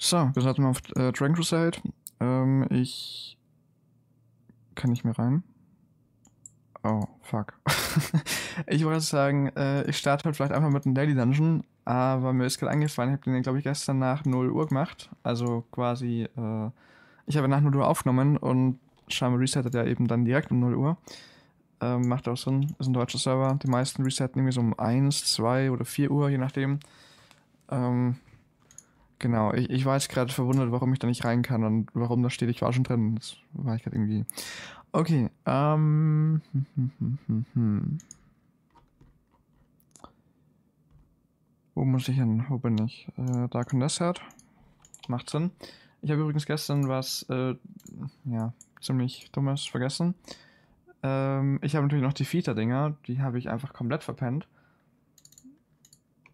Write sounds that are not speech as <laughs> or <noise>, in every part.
So, das hatten wir auf äh, Dragon Crusade. Ähm, ich kann nicht mehr rein. Oh, fuck. <laughs> ich wollte sagen, äh, ich starte halt vielleicht einfach mit einem Daily Dungeon, aber mir ist gerade eingefallen, ich habe den, glaube ich, gestern nach 0 Uhr gemacht. Also quasi, äh, ich habe nach 0 Uhr aufgenommen und scheinbar resettet er eben dann direkt um 0 Uhr. Ähm, macht auch Sinn, ist ein deutscher Server. Die meisten resetten irgendwie so um 1, 2 oder 4 Uhr, je nachdem. Ähm, Genau, ich, ich war jetzt gerade verwundert, warum ich da nicht rein kann und warum da steht, ich war schon drin. Das war ich gerade irgendwie. Okay, ähm. Hm, hm, hm, hm, Wo muss ich hin? Wo bin ich? Äh, da Desert. Macht Sinn. Ich habe übrigens gestern was, äh, ja, ziemlich Dummes vergessen. Ähm, ich habe natürlich noch die Fita-Dinger. Die habe ich einfach komplett verpennt.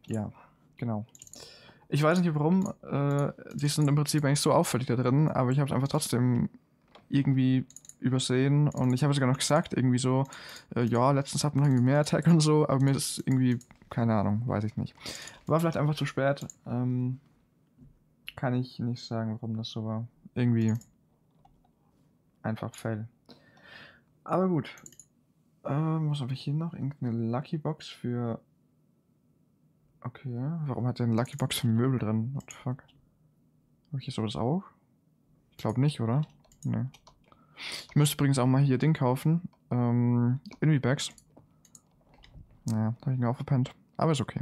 Ja, genau ich weiß nicht warum, äh, die sind im Prinzip eigentlich so auffällig da drin, aber ich habe es einfach trotzdem irgendwie übersehen und ich habe sogar noch gesagt, irgendwie so, äh, ja, letztens hat man irgendwie mehr Attack und so, aber mir ist irgendwie, keine Ahnung, weiß ich nicht. War vielleicht einfach zu spät, ähm, kann ich nicht sagen, warum das so war. Irgendwie einfach Fail. Aber gut, ähm, was habe ich hier noch? Irgendeine Lucky Box für Okay, warum hat der eine Lucky Box für Möbel drin? What the fuck? Habe ich hier sowas auch? Ich glaube nicht, oder? Nee. Ich müsste übrigens auch mal hier Ding kaufen. Ähm, Invi-Bags. Naja, habe ich mir auch verpennt. Aber ist okay.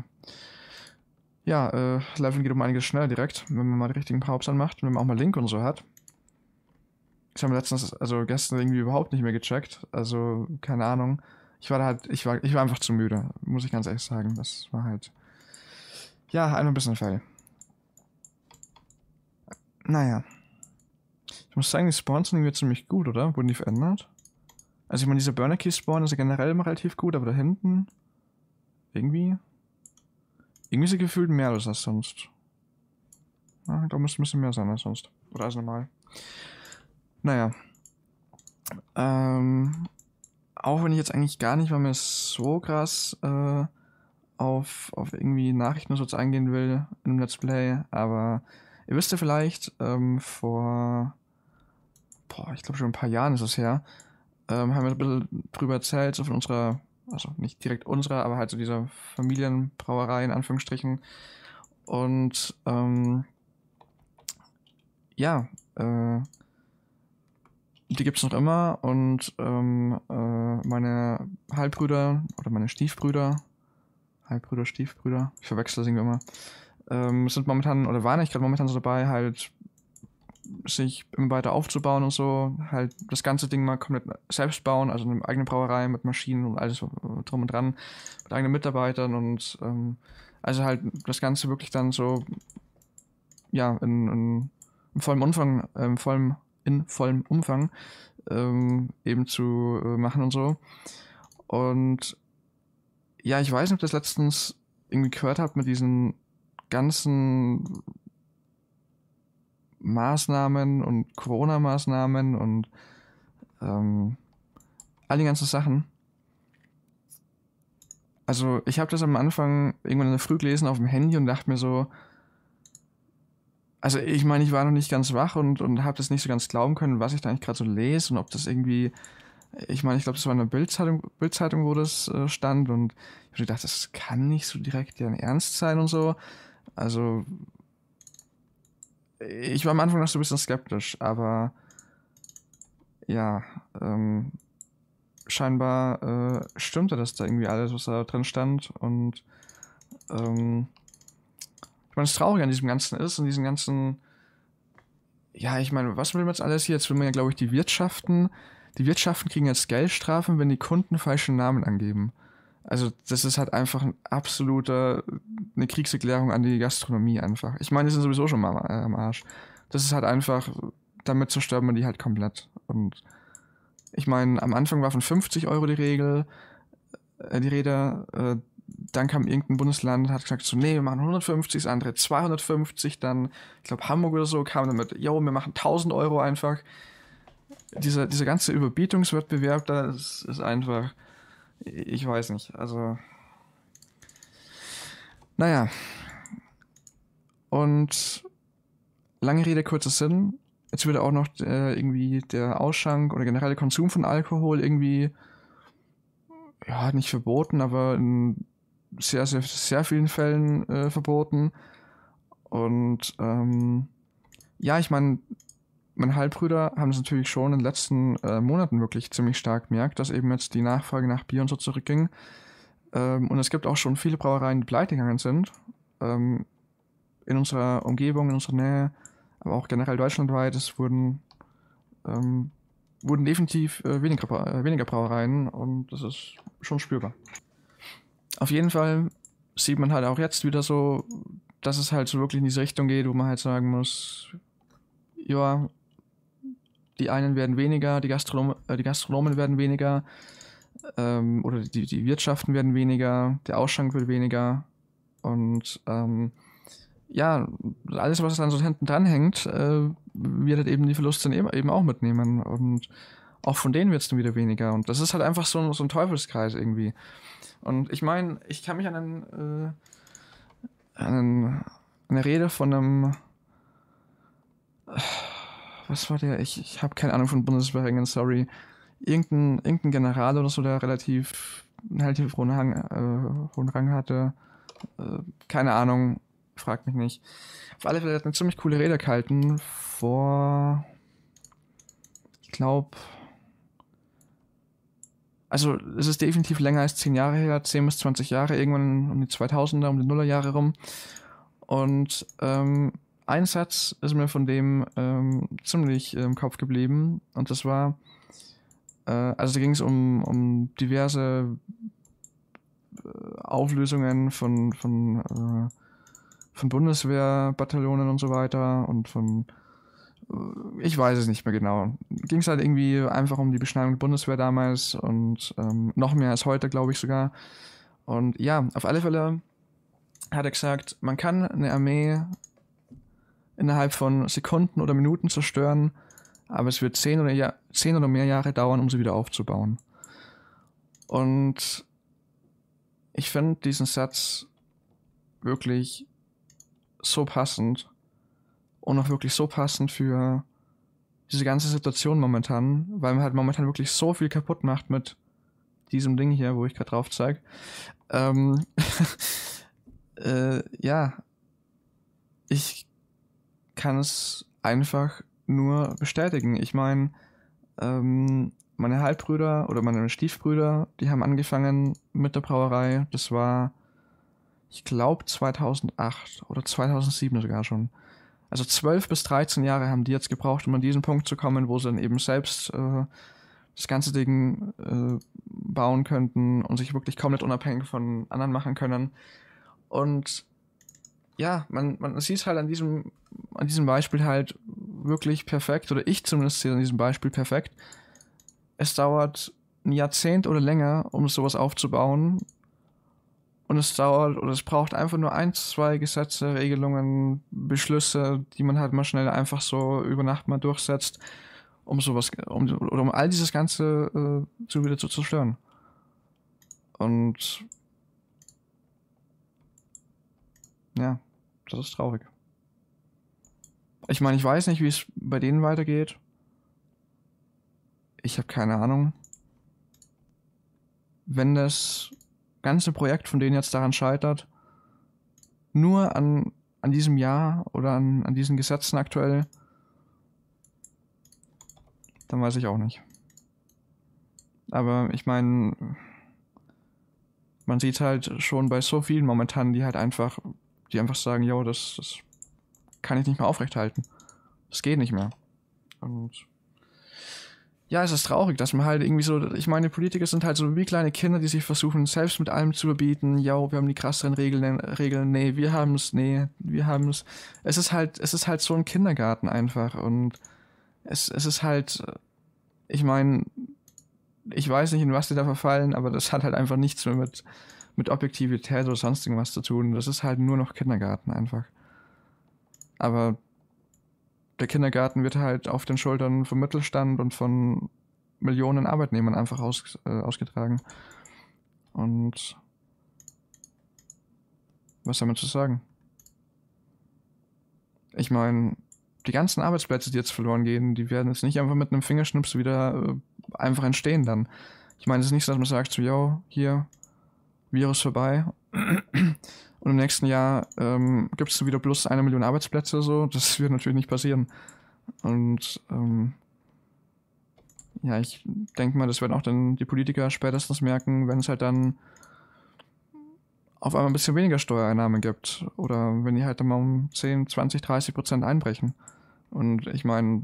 Ja, äh, Leveln geht um einiges schneller direkt, wenn man mal die richtigen Pops anmacht und wenn man auch mal Link und so hat. Ich habe letztens, also gestern irgendwie überhaupt nicht mehr gecheckt. Also, keine Ahnung. Ich war da halt, ich war, ich war einfach zu müde, muss ich ganz ehrlich sagen. Das war halt ja, einmal ein Abyssenfall. Naja. Ich muss sagen, die Spawns sind irgendwie ziemlich gut, oder? Wurden die verändert? Also ich meine, dieser Burner Key Spawn ist ja generell immer relativ gut, aber da hinten... Irgendwie... Irgendwie ist er gefühlt mehr als sonst. Na, da muss ein bisschen mehr sein als sonst. Oder als normal. Naja. Ähm, auch wenn ich jetzt eigentlich gar nicht mal mehr so krass äh, auf, auf irgendwie Nachrichten und so eingehen will in einem Let's Play, aber ihr wisst ja vielleicht, ähm, vor, boah, ich glaube schon ein paar Jahren ist es her, ähm, haben wir ein bisschen drüber erzählt, so von unserer, also nicht direkt unserer, aber halt so dieser Familienbrauerei in Anführungsstrichen. Und ähm, ja, äh, die gibt es noch immer und ähm, äh, meine Halbbrüder oder meine Stiefbrüder Halbbrüder, Stiefbrüder. Ich verwechsel das irgendwie immer. Ähm, sind momentan, oder waren ich gerade momentan so dabei, halt sich immer weiter aufzubauen und so, halt das ganze Ding mal komplett selbst bauen, also eine eigene Brauerei mit Maschinen und alles drum und dran, mit eigenen Mitarbeitern und ähm, also halt das Ganze wirklich dann so, ja, in, in, ähm, in vollem Umfang, in vollem, in vollem Umfang ähm, eben zu äh, machen und so. Und ja, ich weiß nicht, ob das letztens irgendwie gehört habt mit diesen ganzen Maßnahmen und Corona-Maßnahmen und ähm, all die ganzen Sachen. Also ich habe das am Anfang irgendwann in der Früh gelesen auf dem Handy und dachte mir so, also ich meine, ich war noch nicht ganz wach und, und habe das nicht so ganz glauben können, was ich da eigentlich gerade so lese und ob das irgendwie ich meine, ich glaube, das war in der Bildzeitung, Bildzeitung, wo das äh, stand und ich habe gedacht, das kann nicht so direkt deren Ernst sein und so. Also, ich war am Anfang noch so ein bisschen skeptisch, aber ja, ähm, scheinbar äh, stimmte das da irgendwie alles, was da drin stand und ähm, ich meine, das Traurige an diesem Ganzen ist, an diesem ganzen, ja, ich meine, was will man jetzt alles hier? Jetzt will man ja, glaube ich, die Wirtschaften die Wirtschaften kriegen jetzt Geldstrafen, wenn die Kunden falschen Namen angeben. Also das ist halt einfach ein absoluter, eine Kriegserklärung an die Gastronomie einfach. Ich meine, die sind sowieso schon mal am äh, Arsch. Das ist halt einfach, damit zerstört man die halt komplett. Und ich meine, am Anfang war von 50 Euro die Regel, äh, die Rede, äh, dann kam irgendein Bundesland, hat gesagt, so, nee, wir machen 150, das andere 250, dann, ich glaube, Hamburg oder so kam damit, yo, wir machen 1000 Euro einfach dieser, dieser ganze Überbietungswettbewerb, das ist einfach, ich weiß nicht, also, naja. Und lange Rede, kurzer Sinn. Jetzt würde auch noch äh, irgendwie der Ausschank oder generelle Konsum von Alkohol irgendwie, ja, nicht verboten, aber in sehr, sehr, sehr vielen Fällen äh, verboten. Und ähm, ja, ich meine, meine Halbbrüder haben es natürlich schon in den letzten äh, Monaten wirklich ziemlich stark gemerkt, dass eben jetzt die Nachfrage nach Bier und so zurückging. Ähm, und es gibt auch schon viele Brauereien, die pleite gegangen sind. Ähm, in unserer Umgebung, in unserer Nähe, aber auch generell deutschlandweit. Es wurden, ähm, wurden definitiv äh, weniger, äh, weniger Brauereien und das ist schon spürbar. Auf jeden Fall sieht man halt auch jetzt wieder so, dass es halt so wirklich in diese Richtung geht, wo man halt sagen muss, ja, die einen werden weniger, die, Gastronom äh, die Gastronomen werden weniger ähm, oder die, die Wirtschaften werden weniger, der Ausschank wird weniger und ähm, ja, alles, was dann so hinten dran hängt, äh, wird halt eben die Verluste eben auch mitnehmen und auch von denen wird es dann wieder weniger und das ist halt einfach so, so ein Teufelskreis irgendwie. Und ich meine, ich kann mich an, einen, äh, an einen, eine Rede von einem äh, was war der? Ich, ich habe keine Ahnung von Bundeswehrringen, sorry. Irgendein, irgendein General oder so, der relativ, relativ hohen, Hang, äh, hohen Rang hatte. Äh, keine Ahnung, fragt mich nicht. Auf alle Fälle hat eine ziemlich coole Rede gehalten vor, ich glaube, also es ist definitiv länger als 10 Jahre her, 10 bis 20 Jahre, irgendwann um die 2000er, um die Nullerjahre rum. Und ähm, ein Satz ist mir von dem ähm, ziemlich im ähm, Kopf geblieben und das war, äh, also da ging es um, um diverse äh, Auflösungen von, von, äh, von Bundeswehrbataillonen und so weiter und von, äh, ich weiß es nicht mehr genau. Ging es halt irgendwie einfach um die Beschneidung der Bundeswehr damals und ähm, noch mehr als heute, glaube ich sogar. Und ja, auf alle Fälle hat er gesagt, man kann eine Armee innerhalb von Sekunden oder Minuten zerstören, aber es wird zehn oder, ja zehn oder mehr Jahre dauern, um sie wieder aufzubauen. Und ich finde diesen Satz wirklich so passend und auch wirklich so passend für diese ganze Situation momentan, weil man halt momentan wirklich so viel kaputt macht mit diesem Ding hier, wo ich gerade drauf zeige. Ähm, <laughs> äh, ja, ich kann es einfach nur bestätigen. Ich meine, ähm, meine Halbbrüder oder meine Stiefbrüder, die haben angefangen mit der Brauerei. Das war, ich glaube, 2008 oder 2007 sogar schon. Also 12 bis 13 Jahre haben die jetzt gebraucht, um an diesen Punkt zu kommen, wo sie dann eben selbst äh, das ganze Ding äh, bauen könnten und sich wirklich komplett unabhängig von anderen machen können. Und ja, man, man sieht halt an diesem, an diesem Beispiel halt wirklich perfekt, oder ich zumindest sehe an diesem Beispiel perfekt, es dauert ein Jahrzehnt oder länger, um sowas aufzubauen. Und es dauert oder es braucht einfach nur ein, zwei Gesetze, Regelungen, Beschlüsse, die man halt mal schnell einfach so über Nacht mal durchsetzt, um sowas, um, oder um all dieses Ganze äh, zu wieder zu zerstören. Und Ja, das ist traurig. Ich meine, ich weiß nicht, wie es bei denen weitergeht. Ich habe keine Ahnung. Wenn das ganze Projekt von denen jetzt daran scheitert, nur an, an diesem Jahr oder an, an diesen Gesetzen aktuell, dann weiß ich auch nicht. Aber ich meine, man sieht halt schon bei so vielen momentan, die halt einfach die einfach sagen, yo, das, das kann ich nicht mehr aufrechthalten. Das geht nicht mehr. Und ja, es ist traurig, dass man halt irgendwie so, ich meine, Politiker sind halt so wie kleine Kinder, die sich versuchen, selbst mit allem zu überbieten. Ja, wir haben die krasseren Regeln, Regeln. Nee, wir haben es, nee, wir haben's. Es ist halt, es ist halt so ein Kindergarten einfach und es, es ist halt, ich meine, ich weiß nicht, in was die da verfallen, aber das hat halt einfach nichts mehr mit, mit Objektivität oder sonst irgendwas zu tun. Das ist halt nur noch Kindergarten einfach. Aber der Kindergarten wird halt auf den Schultern vom Mittelstand und von Millionen Arbeitnehmern einfach aus, äh, ausgetragen. Und was damit zu sagen? Ich meine, die ganzen Arbeitsplätze, die jetzt verloren gehen, die werden jetzt nicht einfach mit einem Fingerschnips wieder äh, einfach entstehen dann. Ich meine, es ist nicht so, dass man sagt, so, yo, hier, Virus vorbei. Und im nächsten Jahr ähm, gibt es wieder plus eine Million Arbeitsplätze, so. Das wird natürlich nicht passieren. Und ähm, ja, ich denke mal, das werden auch dann die Politiker spätestens merken, wenn es halt dann auf einmal ein bisschen weniger Steuereinnahmen gibt. Oder wenn die halt dann mal um 10, 20, 30 Prozent einbrechen. Und ich meine,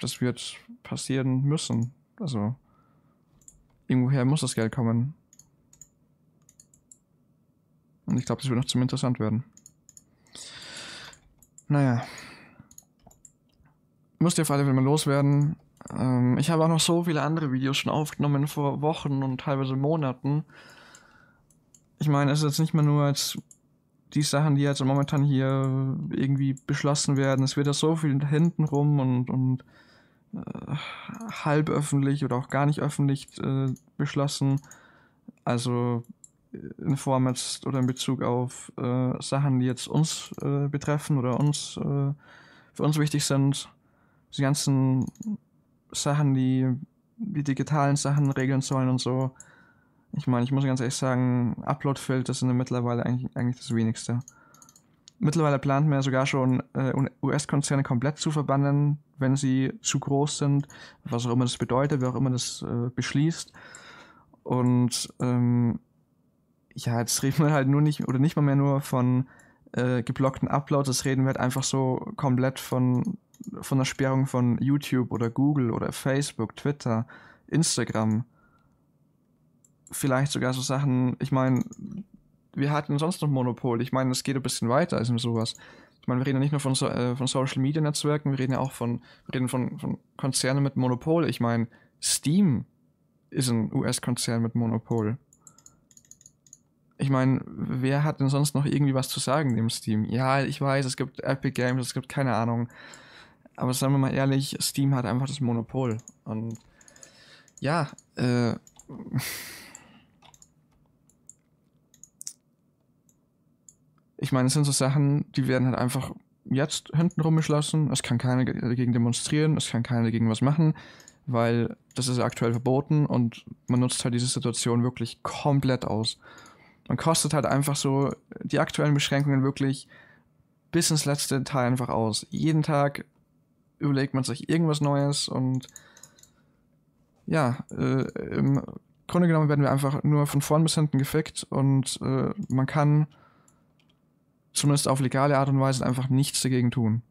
das wird passieren müssen. Also, irgendwoher muss das Geld kommen. Und ich glaube, das wird noch ziemlich interessant werden. Naja. Muss ihr auf alle Fälle mal loswerden. Ähm, ich habe auch noch so viele andere Videos schon aufgenommen vor Wochen und teilweise Monaten. Ich meine, es ist jetzt nicht mehr nur als die Sachen, die jetzt momentan hier irgendwie beschlossen werden. Es wird ja so viel hintenrum und, und äh, halb öffentlich oder auch gar nicht öffentlich äh, beschlossen. Also in Form jetzt oder in Bezug auf äh, Sachen, die jetzt uns äh, betreffen oder uns äh, für uns wichtig sind, die ganzen Sachen, die die digitalen Sachen regeln sollen und so. Ich meine, ich muss ganz ehrlich sagen, Upload-Filter sind mittlerweile eigentlich, eigentlich das Wenigste. Mittlerweile plant man ja sogar schon, äh, US-Konzerne komplett zu verbannen, wenn sie zu groß sind, was auch immer das bedeutet, wer auch immer das äh, beschließt. Und ähm, ja, jetzt reden wir halt nur nicht, oder nicht mal mehr nur von äh, geblockten Uploads, das reden wir halt einfach so komplett von, von der Sperrung von YouTube oder Google oder Facebook, Twitter, Instagram. Vielleicht sogar so Sachen, ich meine, wir hatten sonst noch Monopol. Ich meine, es geht ein bisschen weiter als sowas. Ich meine, wir reden ja nicht nur von, so, äh, von Social Media Netzwerken, wir reden ja auch von, wir reden von, von Konzernen mit Monopol. Ich meine, Steam ist ein US-Konzern mit Monopol ich meine, wer hat denn sonst noch irgendwie was zu sagen dem Steam? Ja, ich weiß, es gibt Epic Games, es gibt keine Ahnung. Aber sagen wir mal ehrlich, Steam hat einfach das Monopol. Und ja, äh. <laughs> Ich meine, es sind so Sachen, die werden halt einfach jetzt hinten rumgeschlossen. Es kann keiner dagegen demonstrieren, es kann keiner dagegen was machen, weil das ist aktuell verboten und man nutzt halt diese Situation wirklich komplett aus man kostet halt einfach so die aktuellen Beschränkungen wirklich bis ins letzte Teil einfach aus. Jeden Tag überlegt man sich irgendwas Neues und ja, äh, im Grunde genommen werden wir einfach nur von vorn bis hinten gefickt und äh, man kann zumindest auf legale Art und Weise einfach nichts dagegen tun.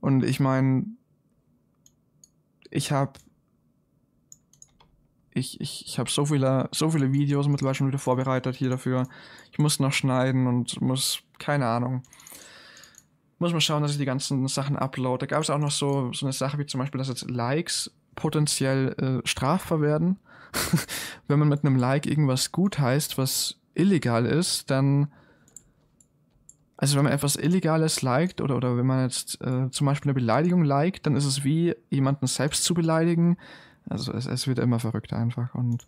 Und ich meine, ich habe ich, ich, ich habe so viele, so viele Videos mittlerweile schon wieder vorbereitet hier dafür. Ich muss noch schneiden und muss, keine Ahnung. Muss mal schauen, dass ich die ganzen Sachen upload. Da gab es auch noch so, so eine Sache wie zum Beispiel, dass jetzt Likes potenziell äh, strafbar werden. <laughs> Wenn man mit einem Like irgendwas gut heißt, was illegal ist, dann also wenn man etwas Illegales liked oder, oder wenn man jetzt äh, zum Beispiel eine Beleidigung liked, dann ist es wie jemanden selbst zu beleidigen, also es, es wird immer verrückter einfach. Und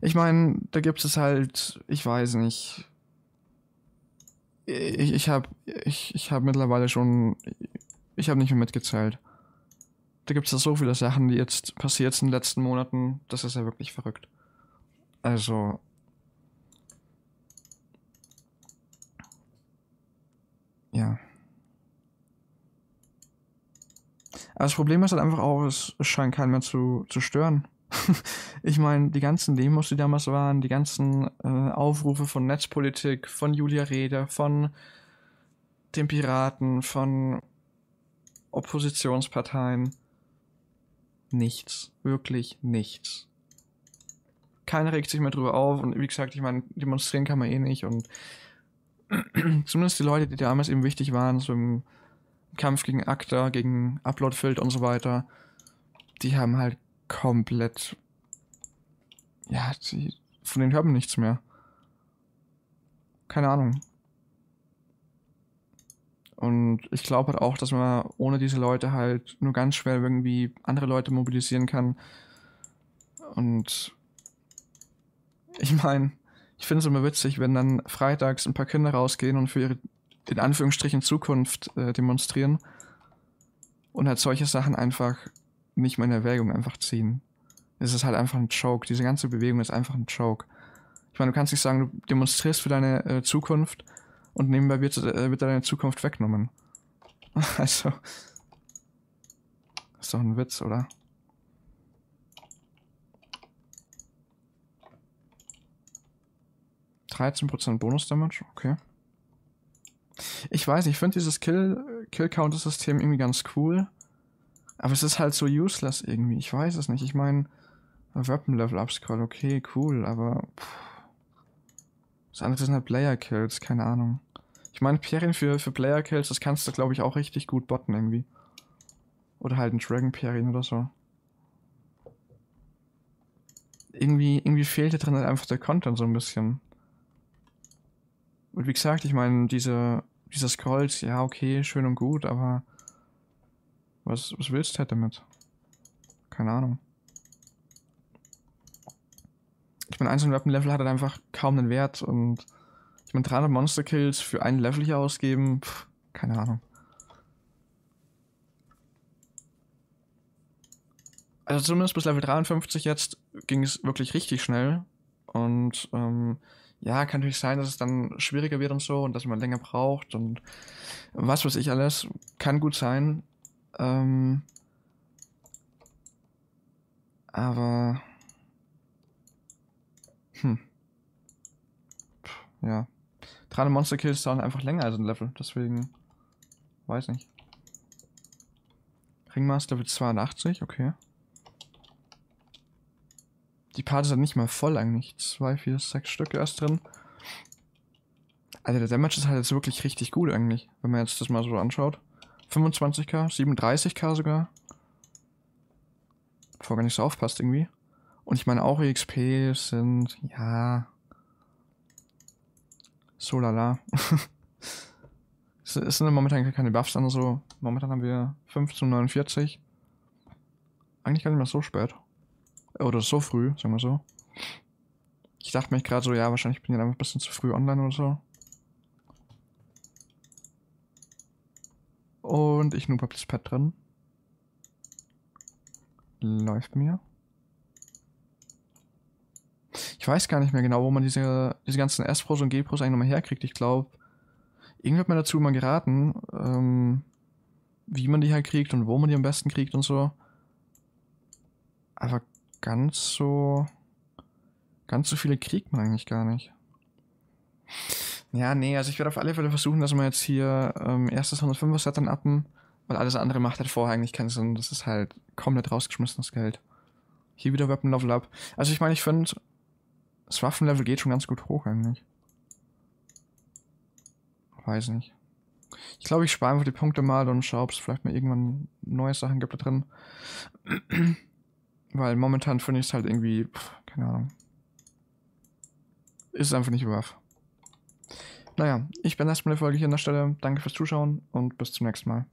ich meine, da gibt es halt, ich weiß nicht. Ich, ich habe ich, ich hab mittlerweile schon, ich habe nicht mehr mitgezählt. Da gibt es so viele Sachen, die jetzt passiert sind in den letzten Monaten. Das ist ja wirklich verrückt. Also, Aber das Problem ist halt einfach auch, es scheint keinen mehr zu, zu stören. <laughs> ich meine, die ganzen Demos, die damals waren, die ganzen äh, Aufrufe von Netzpolitik, von Julia Rede, von den Piraten, von Oppositionsparteien. Nichts. Wirklich nichts. Keiner regt sich mehr drüber auf und wie gesagt, ich meine, demonstrieren kann man eh nicht und <clears throat> zumindest die Leute, die damals eben wichtig waren, so im Kampf gegen Akta, gegen Uploadfield und so weiter, die haben halt komplett. Ja, die, von denen hört man nichts mehr. Keine Ahnung. Und ich glaube halt auch, dass man ohne diese Leute halt nur ganz schwer irgendwie andere Leute mobilisieren kann. Und ich meine, ich finde es immer witzig, wenn dann freitags ein paar Kinder rausgehen und für ihre in Anführungsstrichen Zukunft äh, demonstrieren und halt solche Sachen einfach nicht mehr in Erwägung einfach ziehen. Es ist halt einfach ein Joke. Diese ganze Bewegung ist einfach ein Joke. Ich meine, du kannst nicht sagen, du demonstrierst für deine äh, Zukunft und nebenbei wird, äh, wird deine Zukunft weggenommen. <laughs> also. Ist doch ein Witz, oder? Prozent Bonus Damage, okay. Ich weiß, ich finde dieses Kill-Counter-System Kill irgendwie ganz cool. Aber es ist halt so useless irgendwie. Ich weiß es nicht. Ich meine, Weapon-Level-Ups gerade, okay, cool, aber. Pff. Das andere sind halt Player-Kills, keine Ahnung. Ich meine, Perien für, für Player-Kills, das kannst du, glaube ich, auch richtig gut botten irgendwie. Oder halt ein Dragon-Perien oder so. Irgendwie, irgendwie fehlt da drin halt einfach der Content so ein bisschen. Und wie gesagt, ich meine, diese, diese Scrolls, ja, okay, schön und gut, aber was, was willst du halt damit? Keine Ahnung. Ich meine, einzelne Weapon-Level hat halt einfach kaum einen Wert und ich meine, 300 Monster-Kills für einen Level hier ausgeben, pff, keine Ahnung. Also zumindest bis Level 53 jetzt ging es wirklich richtig schnell und ähm, ja, kann natürlich sein, dass es dann schwieriger wird und so und dass man länger braucht und was weiß ich alles. Kann gut sein. Ähm, aber. Hm. Puh, ja. 300 Monster Kills dauern einfach länger als ein Level, deswegen. Weiß nicht. Ringmaster Level 82, okay. Die Party sind halt nicht mal voll eigentlich. Zwei, vier, sechs Stück erst drin. Also der Damage ist halt jetzt wirklich richtig gut eigentlich, wenn man jetzt das mal so anschaut. 25k, 37k sogar. Bevor gar nicht so aufpasst irgendwie. Und ich meine auch EXP sind, ja... So lala. <laughs> es sind momentan keine Buffs dann so. Momentan haben wir 15.49. Eigentlich gar nicht mehr so spät. Oder so früh, sagen wir so. Ich dachte mir gerade so, ja, wahrscheinlich bin ich einfach ein bisschen zu früh online oder so. Und ich noob das Pad drin. Läuft mir. Ich weiß gar nicht mehr genau, wo man diese, diese ganzen S-Pros und G-Pros eigentlich nochmal herkriegt. Ich glaube, irgendwie hat man dazu immer geraten, ähm, wie man die herkriegt und wo man die am besten kriegt und so. Aber ganz so. Ganz so viele kriegt man eigentlich gar nicht. Ja, nee, also ich werde auf alle Fälle versuchen, dass wir jetzt hier ähm, erstes 105er Set dann appen, weil alles andere macht halt vorher eigentlich keinen Sinn. Das ist halt komplett rausgeschmissenes Geld. Hier wieder Weapon Level Up. Also ich meine, ich finde, das Waffenlevel geht schon ganz gut hoch eigentlich. Weiß nicht. Ich glaube, ich spare einfach die Punkte mal und schaue, ob es vielleicht mal irgendwann neue Sachen gibt da drin. Weil momentan finde ich es halt irgendwie, pff, keine Ahnung. Ist einfach nicht wahr. Naja, ich bin erstmal der Folge hier an der Stelle. Danke fürs Zuschauen und bis zum nächsten Mal.